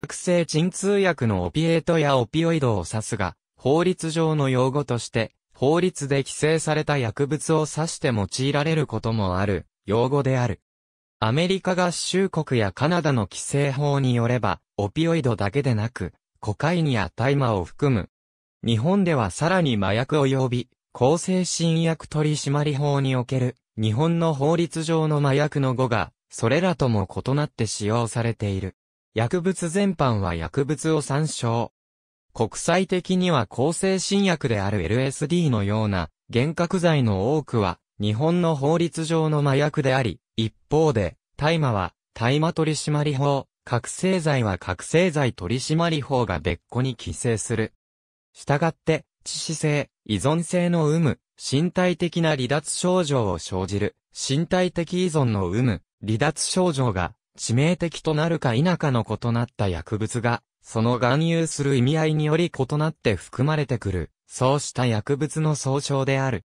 悪性鎮痛薬のオピエートやオピオイドを指すが、法律上の用語として、法律で規制された薬物を指して用いられることもある、用語である。アメリカ合衆国やカナダの規制法によれば、オピオイドだけでなく、コカインや大麻を含む。日本ではさらに麻薬及び、厚精神薬取締法における、日本の法律上の麻薬の語が、それらとも異なって使用されている。薬物全般は薬物を参照。国際的には抗精神薬である LSD のような幻覚剤の多くは日本の法律上の麻薬であり、一方で大麻は大麻取締法、覚醒剤は覚醒剤取締法が別個に規制する。したがって、致死性、依存性の有無、身体的な離脱症状を生じる、身体的依存の有無、離脱症状が致命的となるか否かの異なった薬物が、その含有する意味合いにより異なって含まれてくる、そうした薬物の総称である。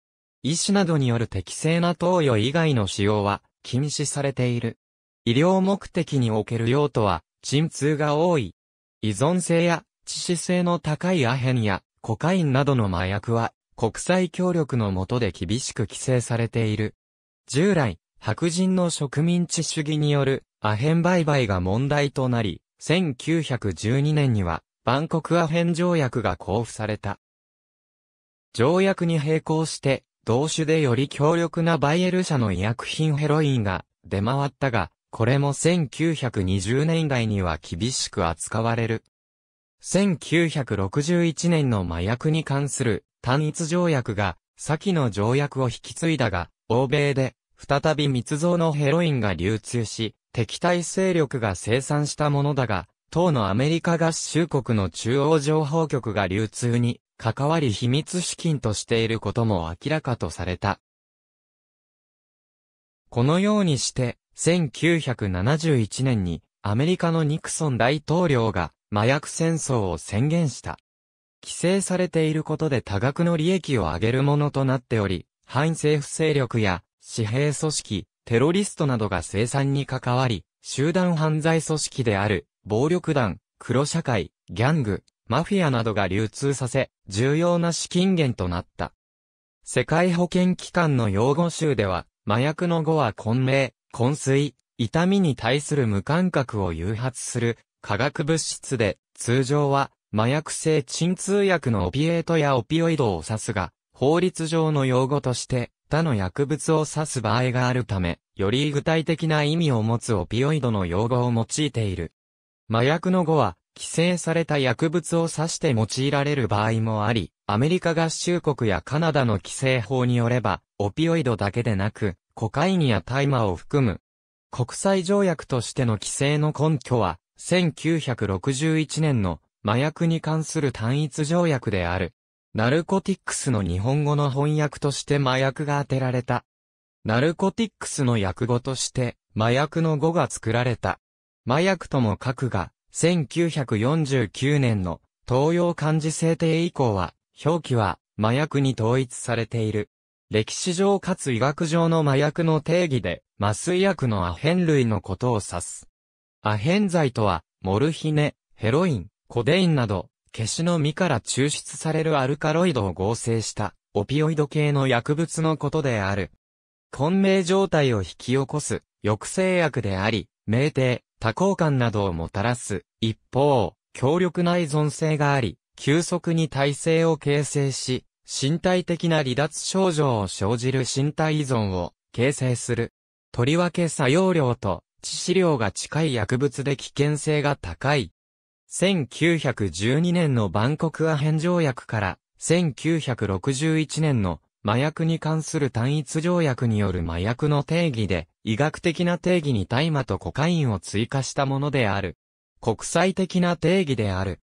医師などによる適正な投与以外の使用は禁止されている。医療目的における用途は、鎮痛が多い。依存性や致死性の高いアヘンやコカインなどの麻薬は国際協力の下で厳しく規制されている。従来、白人の植民地主義によるアヘン売買が問題となり、1912年には、バンコクアヘン条約が交付された。条約に並行して、同種でより強力なバイエル社の医薬品ヘロインが出回ったが、これも1920年代には厳しく扱われる。1961年の麻薬に関する単一条約が、先の条約を引き継いだが、欧米で、再び密造のヘロインが流通し、敵対勢力が生産したものだが、当のアメリカ合衆国の中央情報局が流通に関わり秘密資金としていることも明らかとされた。このようにして、1971年にアメリカのニクソン大統領が麻薬戦争を宣言した。規制されていることで多額の利益を上げるものとなっており、反政府勢力や私兵組織、テロリストなどが生産に関わり、集団犯罪組織である、暴力団、黒社会、ギャング、マフィアなどが流通させ、重要な資金源となった。世界保健機関の用語集では、麻薬の語は混迷、昏睡、痛みに対する無感覚を誘発する化学物質で、通常は麻薬性鎮痛薬のオピエートやオピオイドを指すが、法律上の用語として他の薬物を指す場合があるため、より具体的な意味を持つオピオイドの用語を用いている。麻薬の語は、規制された薬物を指して用いられる場合もあり、アメリカ合衆国やカナダの規制法によれば、オピオイドだけでなく、コカインや大麻を含む。国際条約としての規制の根拠は、1961年の麻薬に関する単一条約である。ナルコティックスの日本語の翻訳として麻薬が当てられた。ナルコティックスの訳語として、麻薬の語が作られた。麻薬とも書くが、1949年の東洋漢字制定以降は、表記は麻薬に統一されている。歴史上かつ医学上の麻薬の定義で、麻酔薬のアヘン類のことを指す。アヘン剤とは、モルヒネ、ヘロイン、コデインなど、ケシの実から抽出されるアルカロイドを合成した、オピオイド系の薬物のことである。混迷状態を引き起こす、抑制薬であり、酩酊、多幸感などをもたらす。一方、強力な依存性があり、急速に体制を形成し、身体的な離脱症状を生じる身体依存を形成する。とりわけ作用量と致死量が近い薬物で危険性が高い1912年のバンコクアヘン条約から、1961年の麻薬に関する単一条約による麻薬の定義で、医学的な定義に大麻とコカインを追加したものである。国際的な定義である。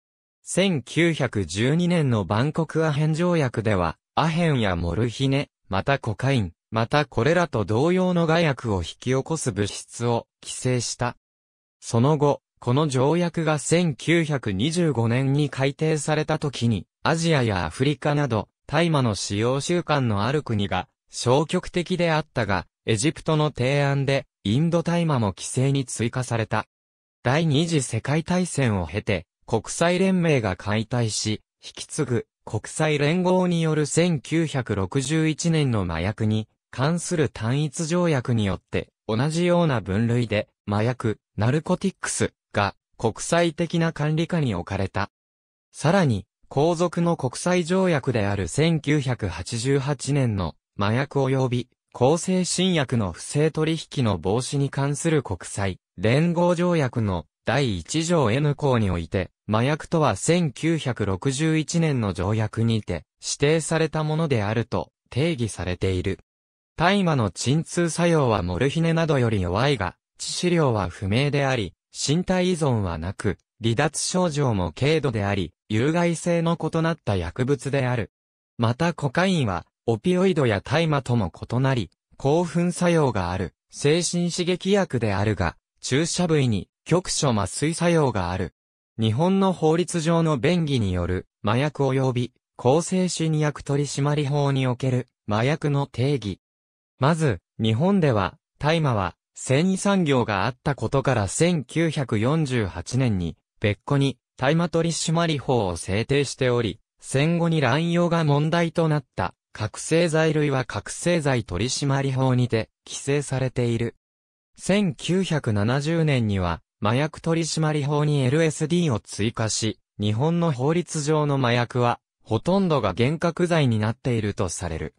1912年のバンコクアヘン条約では、アヘンやモルヒネ、またコカイン、またこれらと同様の害薬を引き起こす物質を規制した。その後、この条約が1925年に改定された時に、アジアやアフリカなど、大麻の使用習慣のある国が、消極的であったが、エジプトの提案で、インド大麻も規制に追加された。第二次世界大戦を経て、国際連盟が解体し、引き継ぐ国際連合による1961年の麻薬に関する単一条約によって、同じような分類で、麻薬、ナルコティックス、国際的な管理下に置かれた。さらに、皇族の国際条約である1988年の麻薬及び厚生新薬の不正取引の防止に関する国際連合条約の第1条 N 項において、麻薬とは1961年の条約にて指定されたものであると定義されている。大麻の鎮痛作用はモルヒネなどより弱いが、致死量は不明であり、身体依存はなく、離脱症状も軽度であり、有害性の異なった薬物である。またコカインは、オピオイドや大麻とも異なり、興奮作用がある、精神刺激薬であるが、注射部位に局所麻酔作用がある。日本の法律上の便宜による麻薬及び向精神薬取締法における麻薬の定義。まず、日本では大麻は繊維産業があったことから1948年に、別個に大麻取締法を制定しており、戦後に乱用が問題となった覚醒剤類は覚醒剤取締法にて規制されている。1970年には麻薬取締法に LSD を追加し、日本の法律上の麻薬はほとんどが幻覚剤になっているとされる。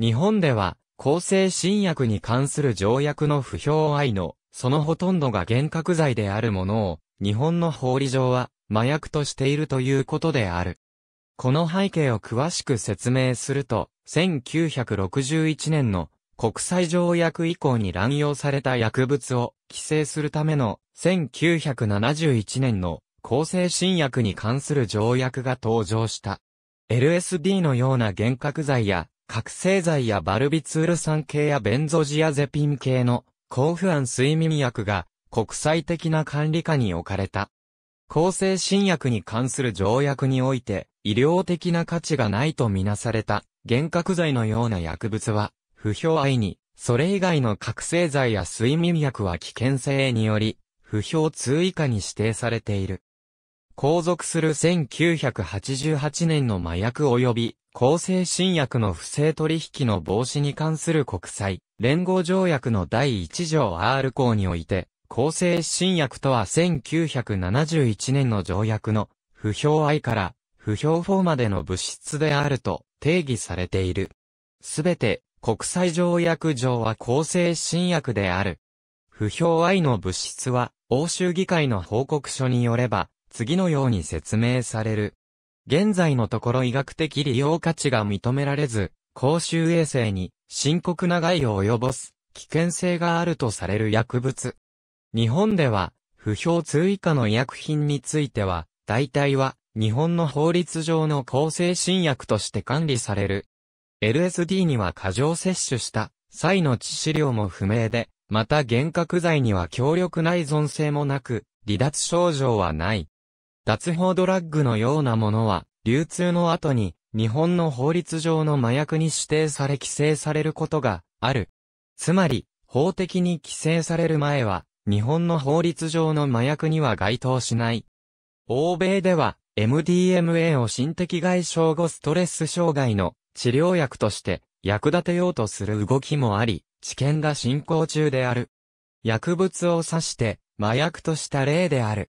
日本では抗生新薬に関する条約の不評愛の、そのほとんどが幻覚罪であるものを、日本の法理上は、麻薬としているということである。この背景を詳しく説明すると、1961年の国際条約以降に乱用された薬物を規制するための1971年の抗生新薬に関する条約が登場した。LSD のような幻覚剤や覚醒剤やバルビツール酸系やベンゾジアゼピン系の抗不安睡眠薬が国際的な管理下に置かれた。抗精神薬に関する条約において医療的な価値がないとみなされた幻覚剤のような薬物は不評愛に、それ以外の覚醒剤や睡眠薬は危険性により不評通以下に指定されている。後続する1988年の麻薬及び向生新薬の不正取引の防止に関する国際連合条約の第1条 R 項において、向生新薬とは1971年の条約の不評 I から不評 4, までの物質であると定義されている。すべて国際条約上は向生新薬である。不評 I の物質は欧州議会の報告書によれば次のように説明される。現在のところ医学的利用価値が認められず、公衆衛生に深刻な害を及ぼす危険性があるとされる薬物。日本では、不評通以下の医薬品については、大体は日本の法律上の抗生新薬として管理される。LSD には過剰摂取した際の致死量も不明で、また幻覚剤には強力な依存性もなく、離脱症状はない。脱法ドラッグのようなものは、流通の後に、日本の法律上の麻薬に指定され規制されることがある。つまり、法的に規制される前は、日本の法律上の麻薬には該当しない。欧米では、MDMA を心的外傷後ストレス障害の治療薬として役立てようとする動きもあり、治験が進行中である。薬物を指して麻薬とした例である。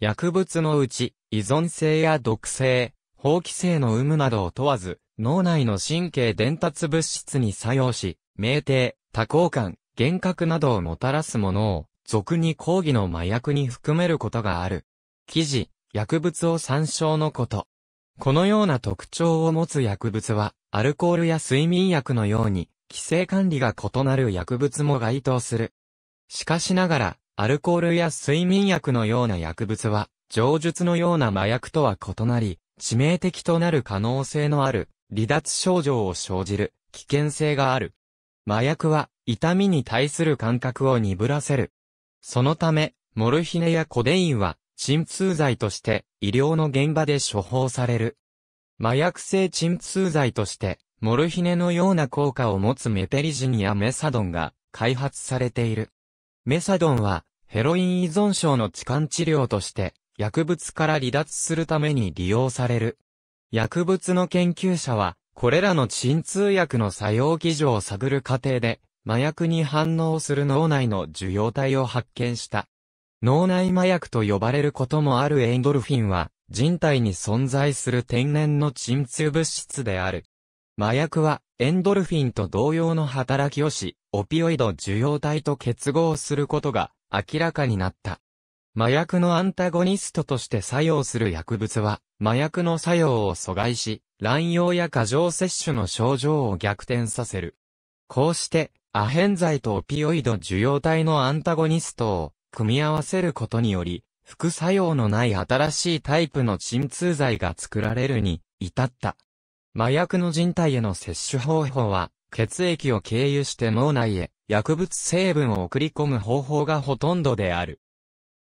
薬物のうち、依存性や毒性、法規性の有無などを問わず、脳内の神経伝達物質に作用し、酩酊、多幸感、幻覚などをもたらすものを、俗に抗議の麻薬に含めることがある。記事、薬物を参照のこと。このような特徴を持つ薬物は、アルコールや睡眠薬のように、規制管理が異なる薬物も該当する。しかしながら、アルコールや睡眠薬のような薬物は、上述のような麻薬とは異なり、致命的となる可能性のある、離脱症状を生じる、危険性がある。麻薬は、痛みに対する感覚を鈍らせる。そのため、モルヒネやコデインは、鎮痛剤として、医療の現場で処方される。麻薬性鎮痛剤として、モルヒネのような効果を持つメペリジンやメサドンが、開発されている。メサドンは、ヘロイン依存症の痴漢治療として、薬物から離脱するために利用される。薬物の研究者は、これらの鎮痛薬の作用基準を探る過程で、麻薬に反応する脳内の受容体を発見した。脳内麻薬と呼ばれることもあるエンドルフィンは、人体に存在する天然の鎮痛物質である。麻薬は、エンドルフィンと同様の働きをし、オピオイド受容体と結合することが明らかになった。麻薬のアンタゴニストとして作用する薬物は、麻薬の作用を阻害し、乱用や過剰摂取の症状を逆転させる。こうして、アヘン剤とオピオイド受容体のアンタゴニストを組み合わせることにより、副作用のない新しいタイプの鎮痛剤が作られるに至った。麻薬の人体への摂取方法は、血液を経由して脳内へ、薬物成分を送り込む方法がほとんどである。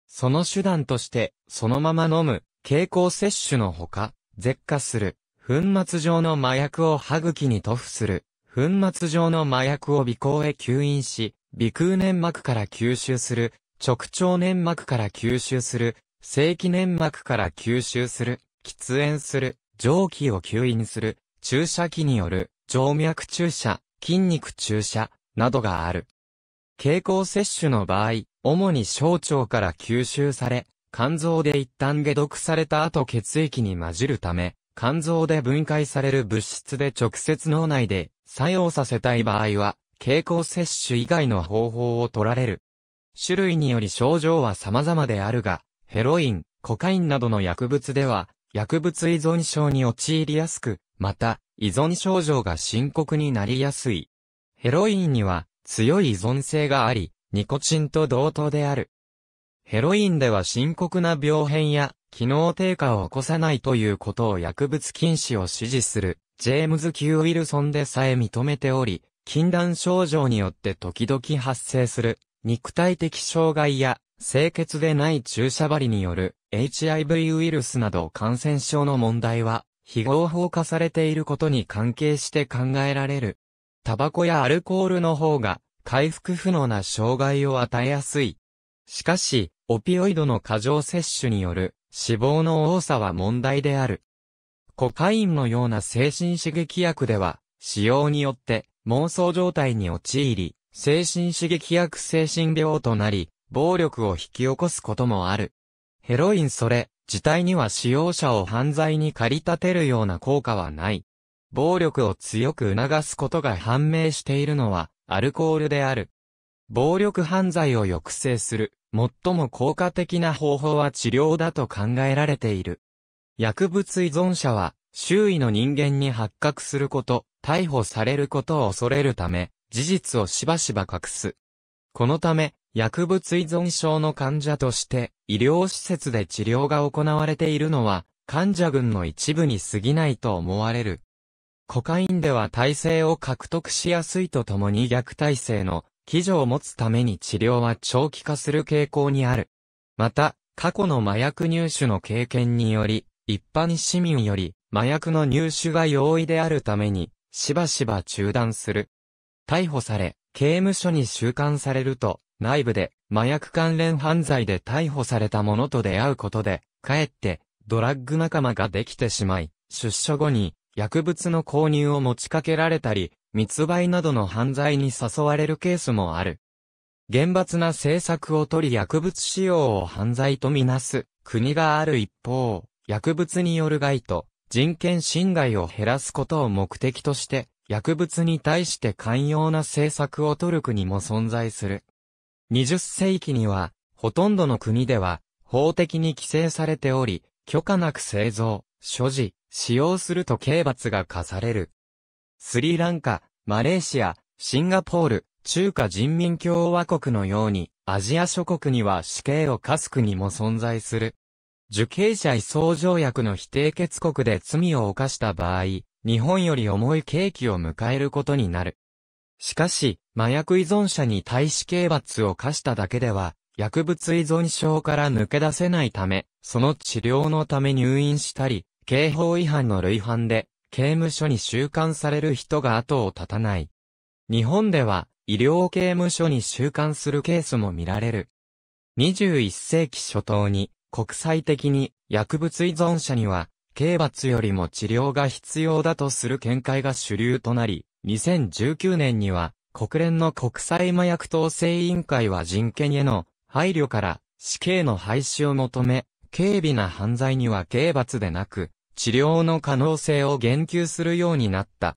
その手段として、そのまま飲む、経口摂取のほか、舌下する、粉末状の麻薬を歯茎に塗布する、粉末状の麻薬を鼻孔へ吸引し、鼻腔粘膜から吸収する、直腸粘膜から吸収する、正規粘膜から吸収する、喫煙する、蒸気を吸引する、注射器による、静脈注射、筋肉注射、などがある。経口摂取の場合、主に小腸から吸収され、肝臓で一旦解毒された後血液に混じるため、肝臓で分解される物質で直接脳内で作用させたい場合は、経口摂取以外の方法を取られる。種類により症状は様々であるが、ヘロイン、コカインなどの薬物では、薬物依存症に陥りやすく、また、依存症状が深刻になりやすい。ヘロインには強い依存性があり、ニコチンと同等である。ヘロインでは深刻な病変や機能低下を起こさないということを薬物禁止を支持する、ジェームズ・ Q・ ウィルソンでさえ認めており、禁断症状によって時々発生する、肉体的障害や、清潔でない注射針による、HIV ウイルスなど感染症の問題は、非合法化されていることに関係して考えられる。タバコやアルコールの方が回復不能な障害を与えやすい。しかし、オピオイドの過剰摂取による死亡の多さは問題である。コカインのような精神刺激薬では、使用によって妄想状態に陥り、精神刺激薬精神病となり、暴力を引き起こすこともある。ヘロインそれ、自体には使用者を犯罪に駆り立てるような効果はない。暴力を強く促すことが判明しているのは、アルコールである。暴力犯罪を抑制する、最も効果的な方法は治療だと考えられている。薬物依存者は、周囲の人間に発覚すること、逮捕されることを恐れるため、事実をしばしば隠す。このため、薬物依存症の患者として、医療施設で治療が行われているのは、患者群の一部に過ぎないと思われる。コカインでは耐性を獲得しやすいとともに逆体性の基準を持つために治療は長期化する傾向にある。また、過去の麻薬入手の経験により、一般市民より麻薬の入手が容易であるために、しばしば中断する。逮捕され、刑務所に収監されると、内部で麻薬関連犯罪で逮捕された者と出会うことで、かえってドラッグ仲間ができてしまい、出所後に薬物の購入を持ちかけられたり、密売などの犯罪に誘われるケースもある。厳罰な政策を取り薬物使用を犯罪とみなす国がある一方、薬物による害と人権侵害を減らすことを目的として、薬物に対して寛容な政策を取る国も存在する。20世紀には、ほとんどの国では、法的に規制されており、許可なく製造、所持、使用すると刑罰が課される。スリランカ、マレーシア、シンガポール、中華人民共和国のように、アジア諸国には死刑を科す国も存在する。受刑者移送条約の非締結国で罪を犯した場合、日本より重い刑期を迎えることになる。しかし、麻薬依存者に対し刑罰を課しただけでは、薬物依存症から抜け出せないため、その治療のため入院したり、刑法違反の類犯で、刑務所に収監される人が後を絶たない。日本では、医療刑務所に収監するケースも見られる。21世紀初頭に、国際的に薬物依存者には、刑罰よりも治療が必要だとする見解が主流となり、2019年には、国連の国際麻薬統制委員会は人権への配慮から死刑の廃止を求め、軽微な犯罪には刑罰でなく、治療の可能性を言及するようになった。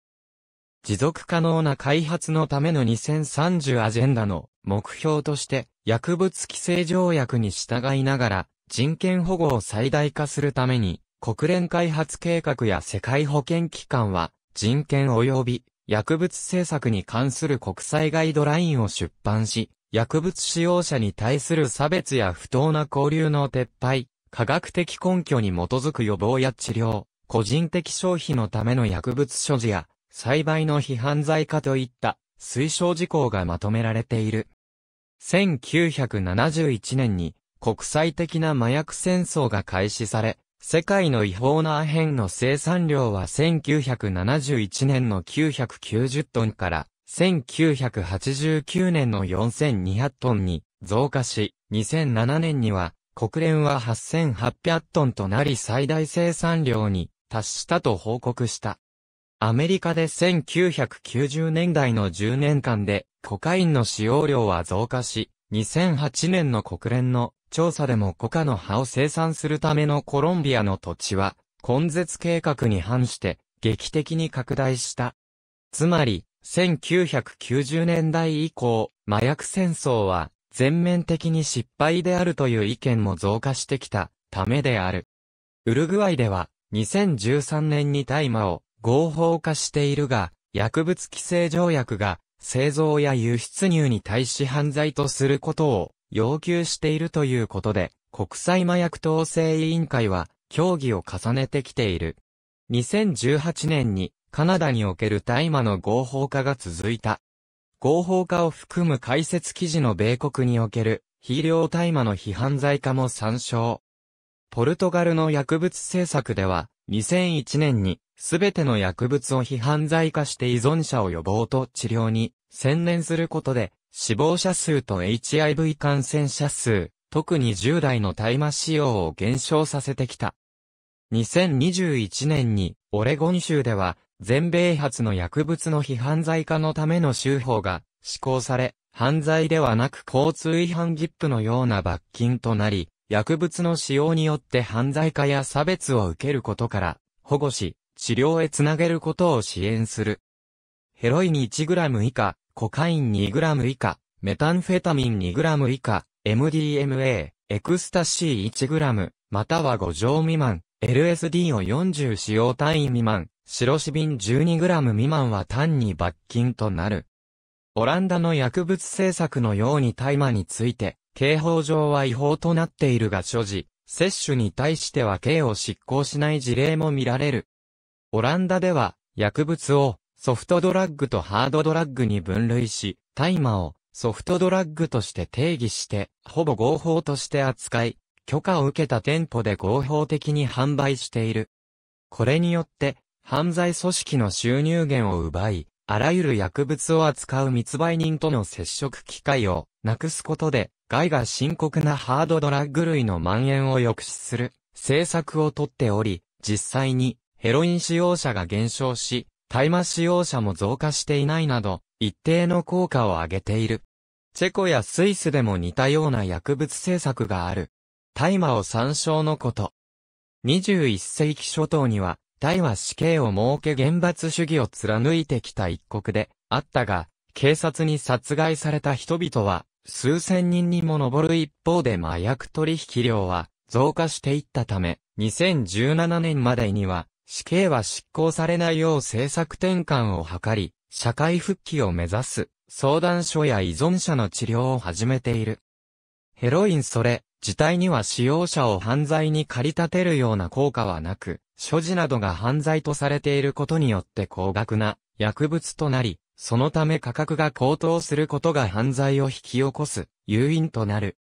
持続可能な開発のための2030アジェンダの目標として薬物規制条約に従いながら人権保護を最大化するために国連開発計画や世界保健機関は人権及び薬物政策に関する国際ガイドラインを出版し薬物使用者に対する差別や不当な交流の撤廃、科学的根拠に基づく予防や治療、個人的消費のための薬物所持や、栽培の批判罪化といった推奨事項がまとめられている。1971年に国際的な麻薬戦争が開始され、世界の違法なアヘンの生産量は1971年の990トンから1989年の4200トンに増加し、2007年には国連は8800トンとなり最大生産量に達したと報告した。アメリカで1990年代の10年間でコカインの使用量は増加し、2008年の国連の調査でもコカの葉を生産するためのコロンビアの土地は、根絶計画に反して劇的に拡大した。つまり、1990年代以降、麻薬戦争は全面的に失敗であるという意見も増加してきたためである。ウルグアイでは2013年に大麻を合法化しているが、薬物規制条約が製造や輸出入に対し犯罪とすることを要求しているということで、国際麻薬統制委員会は協議を重ねてきている。2018年にカナダにおける大麻の合法化が続いた。合法化を含む解説記事の米国における、肥料大麻の批判罪化も参照。ポルトガルの薬物政策では、2001年に、すべての薬物を批判罪化して依存者を予防と治療に専念することで、死亡者数と HIV 感染者数、特に10代の大麻使用を減少させてきた。2021年に、オレゴン州では、全米発の薬物の非犯罪化のための州法が施行され、犯罪ではなく交通違反切符のような罰金となり、薬物の使用によって犯罪化や差別を受けることから、保護し、治療へつなげることを支援する。ヘロイン 1g 以下、コカイン 2g 以下、メタンフェタミン 2g 以下、MDMA、エクスタシー 1g、または5錠未満、LSD を40使用単位未満、白紙瓶 12g 未満は単に罰金となる。オランダの薬物政策のように大麻について、刑法上は違法となっているが所持、摂取に対しては刑を執行しない事例も見られる。オランダでは、薬物をソフトドラッグとハードドラッグに分類し、大麻をソフトドラッグとして定義して、ほぼ合法として扱い、許可を受けた店舗で合法的に販売している。これによって、犯罪組織の収入源を奪い、あらゆる薬物を扱う密売人との接触機会をなくすことで、害が深刻なハードドラッグ類の蔓延を抑止する政策をとっており、実際にヘロイン使用者が減少し、大麻使用者も増加していないなど、一定の効果を上げている。チェコやスイスでも似たような薬物政策がある。大麻を参照のこと。21世紀初頭には、大は死刑を設け厳罰主義を貫いてきた一国であったが、警察に殺害された人々は数千人にも上る一方で麻薬取引量は増加していったため、2017年までには死刑は執行されないよう政策転換を図り、社会復帰を目指す相談所や依存者の治療を始めている。ヘロインそれ、自体には使用者を犯罪に駆り立てるような効果はなく、所持などが犯罪とされていることによって高額な薬物となり、そのため価格が高騰することが犯罪を引き起こす誘因となる。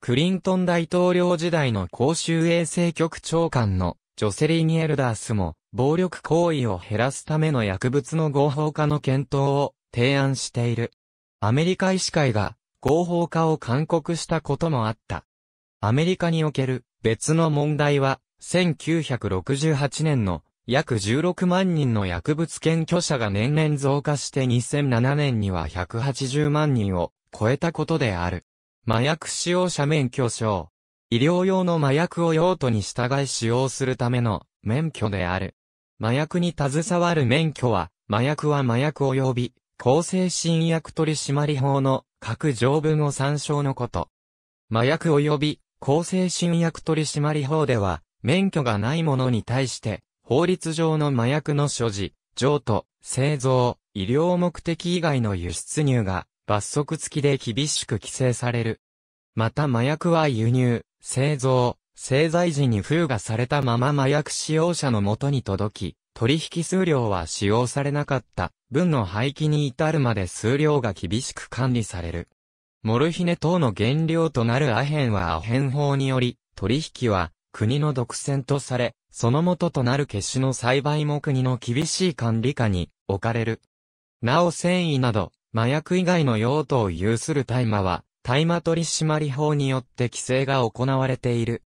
クリントン大統領時代の公衆衛生局長官のジョセリン・エルダースも暴力行為を減らすための薬物の合法化の検討を提案している。アメリカ医師会が合法化を勧告したこともあった。アメリカにおける別の問題は、1968年の約16万人の薬物検挙者が年々増加して2007年には180万人を超えたことである。麻薬使用者免許証。医療用の麻薬を用途に従い使用するための免許である。麻薬に携わる免許は、麻薬は麻薬及び、厚精神薬取締法の各条文を参照のこと。麻薬及び厚生新薬取締法では、免許がない者に対して、法律上の麻薬の所持、譲渡、製造、医療目的以外の輸出入が罰則付きで厳しく規制される。また麻薬は輸入、製造、製材時に封がされたまま麻薬使用者のもとに届き、取引数量は使用されなかった、分の廃棄に至るまで数量が厳しく管理される。モルヒネ等の原料となるアヘンはアヘン法により、取引は国の独占とされ、その元となる消しの栽培も国の厳しい管理下に置かれる。なお繊維など、麻薬以外の用途を有する大麻は、大麻取締法によって規制が行われている。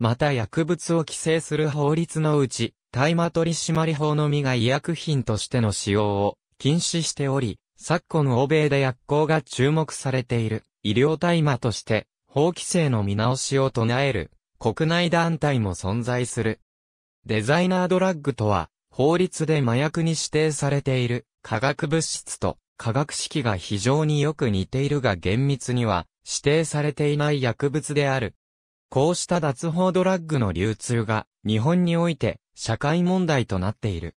また薬物を規制する法律のうち、大麻取締法のみが医薬品としての使用を禁止しており、昨今欧米で薬効が注目されている医療大麻として法規制の見直しを唱える国内団体も存在する。デザイナードラッグとは法律で麻薬に指定されている化学物質と化学式が非常によく似ているが厳密には指定されていない薬物である。こうした脱法ドラッグの流通が日本において社会問題となっている。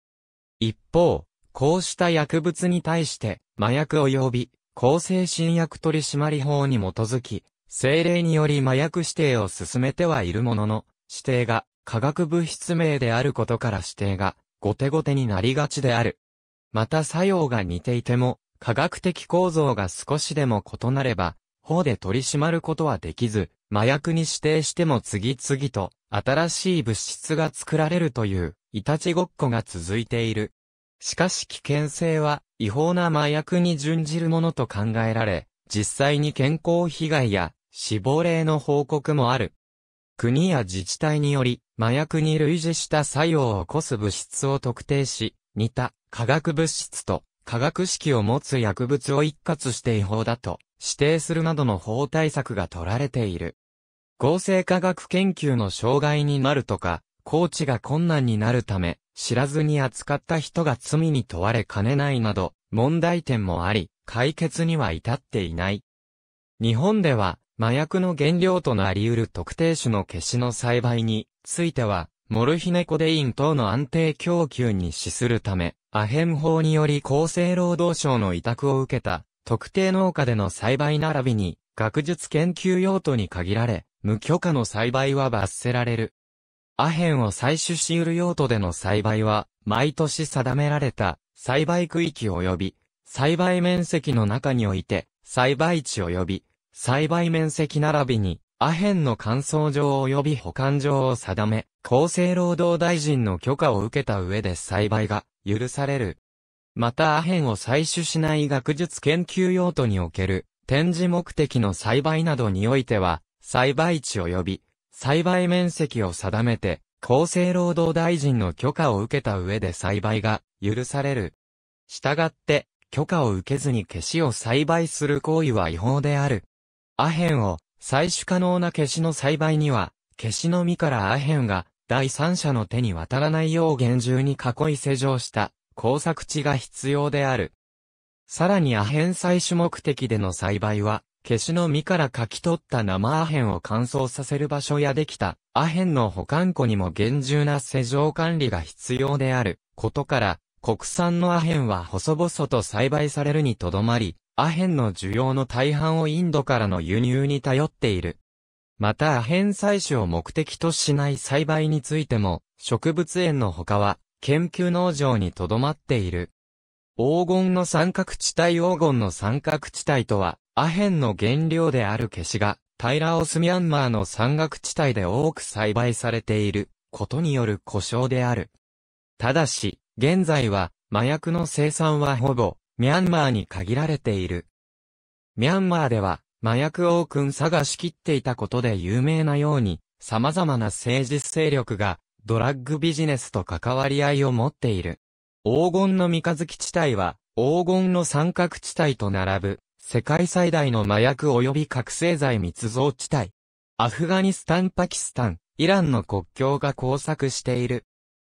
一方、こうした薬物に対して、麻薬及び、厚精神薬取締法に基づき、政令により麻薬指定を進めてはいるものの、指定が化学物質名であることから指定が後手後手になりがちである。また作用が似ていても、科学的構造が少しでも異なれば、法で取り締まることはできず、麻薬に指定しても次々と新しい物質が作られるという、いたちごっこが続いている。しかし危険性は違法な麻薬に準じるものと考えられ、実際に健康被害や死亡例の報告もある。国や自治体により、麻薬に類似した作用を起こす物質を特定し、似た化学物質と化学式を持つ薬物を一括して違法だと指定するなどの法対策が取られている。合成科学研究の障害になるとか、高知が困難になるため、知らずに扱った人が罪に問われかねないなど、問題点もあり、解決には至っていない。日本では、麻薬の原料となり得る特定種の消しの栽培については、モルヒネコデイン等の安定供給に資するため、アヘン法により厚生労働省の委託を受けた、特定農家での栽培並びに、学術研究用途に限られ、無許可の栽培は罰せられる。アヘンを採取し得る用途での栽培は、毎年定められた栽培区域及び、栽培面積の中において、栽培地及び、栽培面積並びに、アヘンの乾燥場及び保管場を定め、厚生労働大臣の許可を受けた上で栽培が許される。またアヘンを採取しない学術研究用途における展示目的の栽培などにおいては、栽培地及び栽培面積を定めて、厚生労働大臣の許可を受けた上で栽培が許される。したがって、許可を受けずに消しを栽培する行為は違法である。アヘンを採取可能な消しの栽培には、消しの実からアヘンが第三者の手に渡らないよう厳重に囲い施錠した工作地が必要である。さらにアヘン採取目的での栽培は、ケシの実から書き取った生アヘンを乾燥させる場所やできたアヘンの保管庫にも厳重な施錠管理が必要であることから、国産のアヘンは細々と栽培されるにとどまり、アヘンの需要の大半をインドからの輸入に頼っている。またアヘン採取を目的としない栽培についても、植物園の他は、研究農場にとどまっている。黄金の三角地帯黄金の三角地帯とは、アヘンの原料であるケシが、タイラオスミャンマーの山岳地帯で多く栽培されていることによる故障である。ただし、現在は麻薬の生産はほぼミャンマーに限られている。ミャンマーでは麻薬王君サが仕切っていたことで有名なように様々な政治勢力がドラッグビジネスと関わり合いを持っている。黄金の三日月地帯は黄金の三角地帯と並ぶ世界最大の麻薬及び覚醒剤密造地帯。アフガニスタン、パキスタン、イランの国境が交錯している。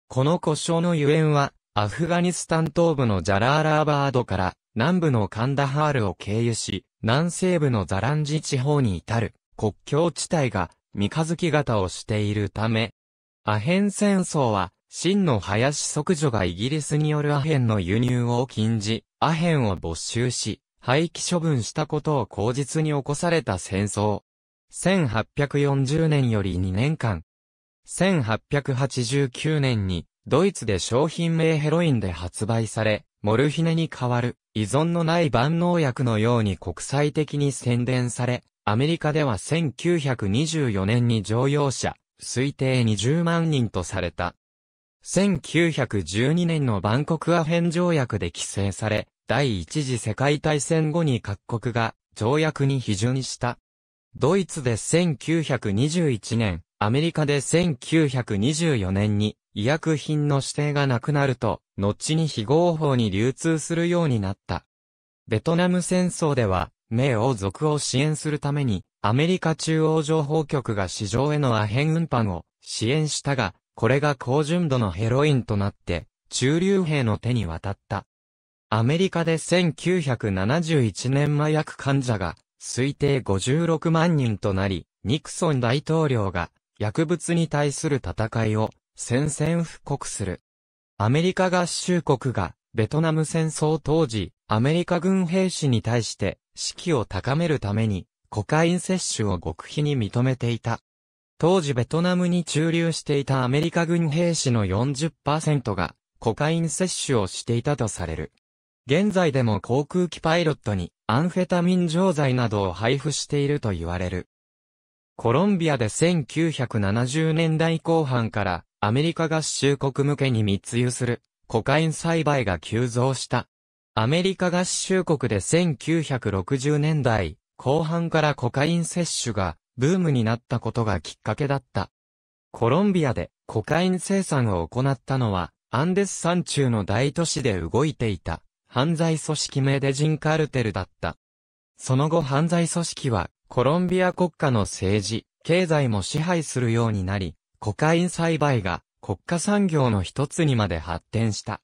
この故障のゆえんは、アフガニスタン東部のジャラーラーバードから南部のカンダハールを経由し、南西部のザランジ地方に至る国境地帯が三日月型をしているため、アヘン戦争は、真の林即女がイギリスによるアヘンの輸入を禁じ、アヘンを没収し、廃棄処分したことを口実に起こされた戦争。1840年より2年間。1889年にドイツで商品名ヘロインで発売され、モルヒネに代わる依存のない万能薬のように国際的に宣伝され、アメリカでは1924年に乗用車、推定20万人とされた。1912年のバンコクアフェン条約で規制され、第一次世界大戦後に各国が条約に批准した。ドイツで1921年、アメリカで1924年に医薬品の指定がなくなると、後に非合法に流通するようになった。ベトナム戦争では、名王族を支援するために、アメリカ中央情報局が市場へのアヘン運搬を支援したが、これが高純度のヘロインとなって、中流兵の手に渡った。アメリカで1971年麻薬患者が推定56万人となり、ニクソン大統領が薬物に対する戦いを宣戦布告する。アメリカ合衆国がベトナム戦争当時、アメリカ軍兵士に対して士気を高めるためにコカイン摂取を極秘に認めていた。当時ベトナムに駐留していたアメリカ軍兵士の40%がコカイン摂取をしていたとされる。現在でも航空機パイロットにアンフェタミン錠剤などを配布していると言われる。コロンビアで1970年代後半からアメリカ合衆国向けに密輸するコカイン栽培が急増した。アメリカ合衆国で1960年代後半からコカイン摂取がブームになったことがきっかけだった。コロンビアでコカイン生産を行ったのはアンデス山中の大都市で動いていた犯罪組織メデジンカルテルだった。その後犯罪組織はコロンビア国家の政治、経済も支配するようになり、コカイン栽培が国家産業の一つにまで発展した。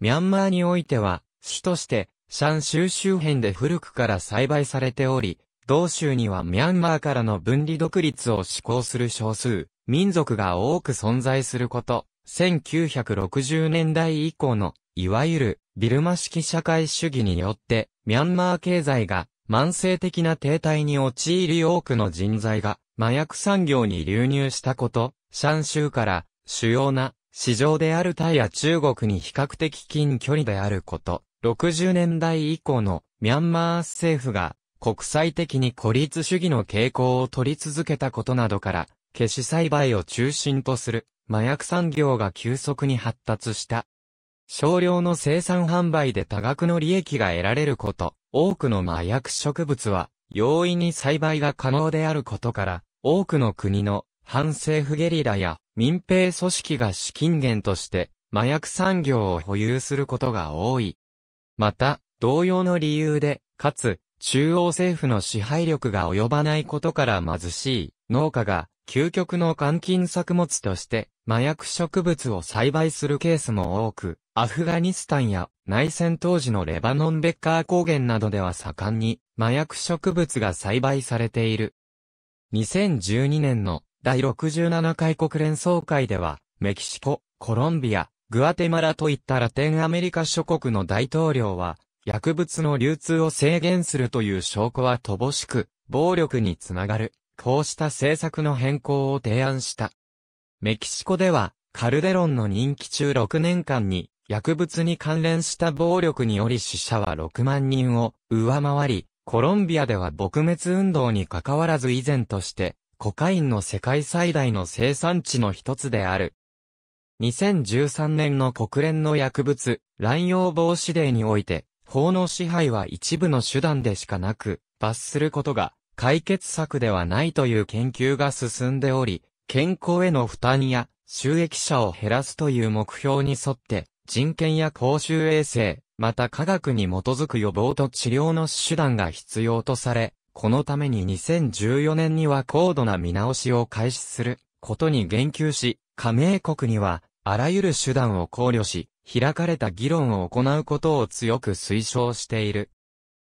ミャンマーにおいては、主として、シャン州周辺で古くから栽培されており、同州にはミャンマーからの分離独立を志向する少数、民族が多く存在すること、1960年代以降のいわゆるビルマ式社会主義によって、ミャンマー経済が慢性的な停滞に陥り多くの人材が麻薬産業に流入したこと、シャン州から主要な市場であるタイや中国に比較的近距離であること、60年代以降のミャンマー政府が国際的に孤立主義の傾向を取り続けたことなどから、消し栽培を中心とする麻薬産業が急速に発達した。少量の生産販売で多額の利益が得られること、多くの麻薬植物は容易に栽培が可能であることから、多くの国の反政府ゲリラや民兵組織が資金源として麻薬産業を保有することが多い。また、同様の理由で、かつ、中央政府の支配力が及ばないことから貧しい農家が究極の監禁作物として、麻薬植物を栽培するケースも多く、アフガニスタンや内戦当時のレバノンベッカー高原などでは盛んに麻薬植物が栽培されている。2012年の第67回国連総会では、メキシコ、コロンビア、グアテマラといったラテンアメリカ諸国の大統領は、薬物の流通を制限するという証拠は乏しく、暴力につながるこうした政策の変更を提案した。メキシコでは、カルデロンの任期中6年間に、薬物に関連した暴力により死者は6万人を上回り、コロンビアでは撲滅運動に関わらず以前として、コカインの世界最大の生産地の一つである。2013年の国連の薬物、乱用防止デーにおいて、法の支配は一部の手段でしかなく、罰することが解決策ではないという研究が進んでおり、健康への負担や収益者を減らすという目標に沿って、人権や公衆衛生、また科学に基づく予防と治療の手段が必要とされ、このために2014年には高度な見直しを開始することに言及し、加盟国にはあらゆる手段を考慮し、開かれた議論を行うことを強く推奨している。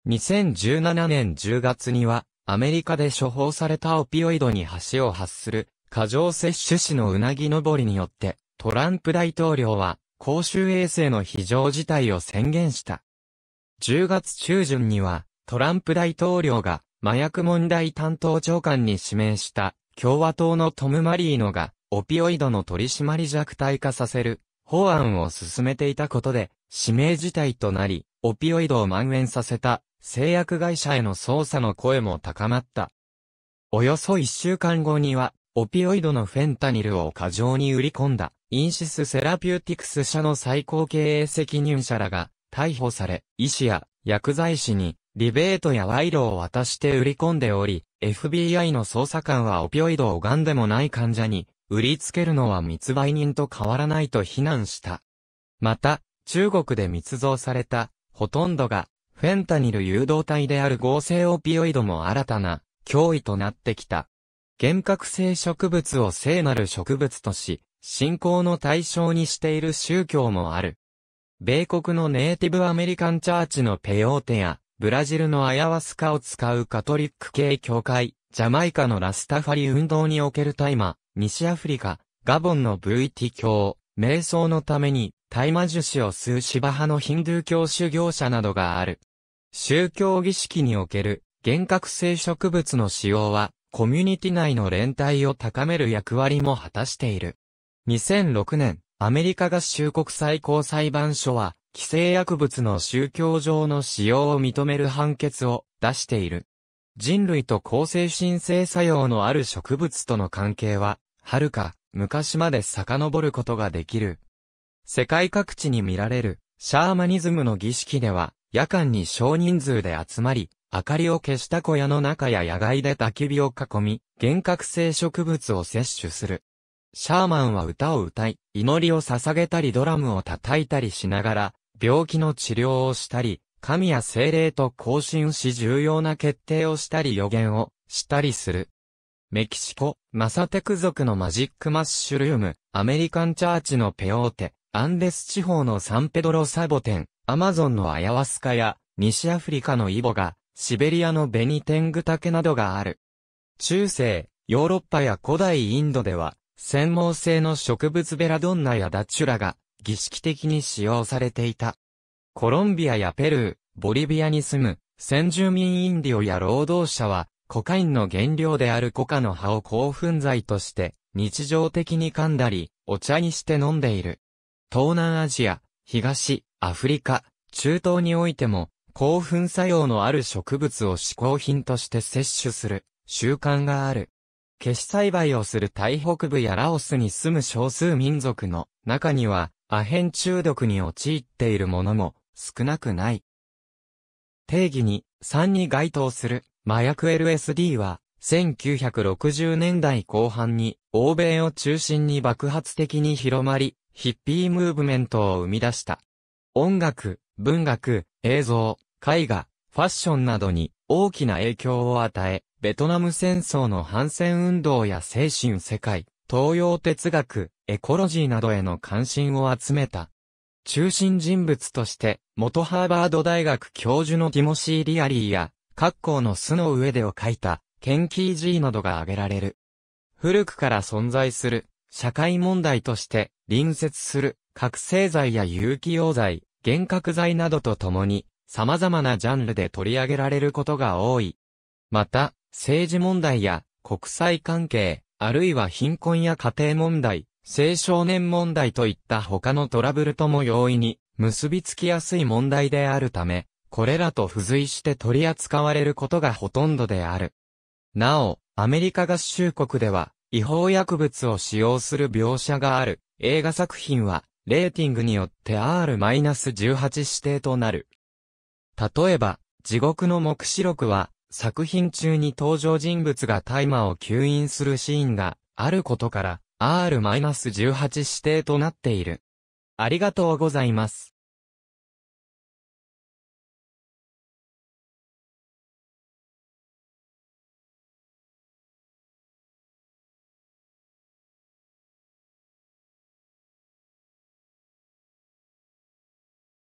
2017年10月にはアメリカで処方されたオピオイドに橋を発する過剰摂取死のうなぎ登りによって、トランプ大統領は公衆衛生の非常事態を宣言した。10月中旬には、トランプ大統領が麻薬問題担当長官に指名した共和党のトム・マリーノがオピオイドの取締り弱体化させる法案を進めていたことで指名事態となり、オピオイドを蔓延させた製薬会社への捜査の声も高まった。およそ1週間後には、オピオイドのフェンタニルを過剰に売り込んだ、インシスセラピューティクス社の最高経営責任者らが逮捕され、医師や薬剤師にリベートや賄賂を渡して売り込んでおり、FBI の捜査官はオピオイドを癌でもない患者に売りつけるのは密売人と変わらないと非難した。また、中国で密造された、ほとんどがフェンタニル誘導体である合成オピオイドも新たな脅威となってきた。幻覚性植物を聖なる植物とし、信仰の対象にしている宗教もある。米国のネイティブアメリカンチャーチのペヨーテや、ブラジルのアヤワスカを使うカトリック系教会、ジャマイカのラスタファリ運動における大麻、西アフリカ、ガボンの VT 教、瞑想のために、大麻樹脂を吸う芝派のヒンドゥー教修行者などがある。宗教儀式における幻覚性植物の使用は、コミュニティ内の連帯を高める役割も果たしている。2006年、アメリカ合衆国最高裁判所は、規制薬物の宗教上の使用を認める判決を出している。人類と抗精神性作用のある植物との関係は、はるか昔まで遡ることができる。世界各地に見られるシャーマニズムの儀式では、夜間に少人数で集まり、明かりを消した小屋の中や野外で焚き火を囲み、幻覚性植物を摂取する。シャーマンは歌を歌い、祈りを捧げたりドラムを叩いたりしながら、病気の治療をしたり、神や精霊と交信し重要な決定をしたり予言をしたりする。メキシコ、マサテク族のマジックマッシュルーム、アメリカンチャーチのペオーテ、アンデス地方のサンペドロサボテン、アマゾンのアヤワスカや、西アフリカのイボが、シベリアのベニテングタケなどがある。中世、ヨーロッパや古代インドでは、専門性の植物ベラドンナやダチュラが、儀式的に使用されていた。コロンビアやペルー、ボリビアに住む、先住民インディオや労働者は、コカインの原料であるコカの葉を興奮剤として、日常的に噛んだり、お茶にして飲んでいる。東南アジア、東、アフリカ、中東においても、興奮作用のある植物を嗜好品として摂取する習慣がある。消し栽培をする台北部やラオスに住む少数民族の中にはアヘン中毒に陥っているものも少なくない。定義に3に該当する麻薬 LSD は1960年代後半に欧米を中心に爆発的に広まりヒッピームーブメントを生み出した。音楽、文学、映像、絵画、ファッションなどに大きな影響を与え、ベトナム戦争の反戦運動や精神世界、東洋哲学、エコロジーなどへの関心を集めた。中心人物として、元ハーバード大学教授のティモシー・リアリーや、各校の巣の上でを書いた、ケンキー・ジーなどが挙げられる。古くから存在する、社会問題として、隣接する、覚醒剤や有機溶剤、幻覚剤などと共に、様々なジャンルで取り上げられることが多い。また、政治問題や国際関係、あるいは貧困や家庭問題、青少年問題といった他のトラブルとも容易に結びつきやすい問題であるため、これらと付随して取り扱われることがほとんどである。なお、アメリカ合衆国では、違法薬物を使用する描写がある映画作品は、レーティングによって R-18 指定となる。例えば、地獄の目視録は、作品中に登場人物が大麻を吸引するシーンがあることから、R-18 指定となっている。ありがとうございます。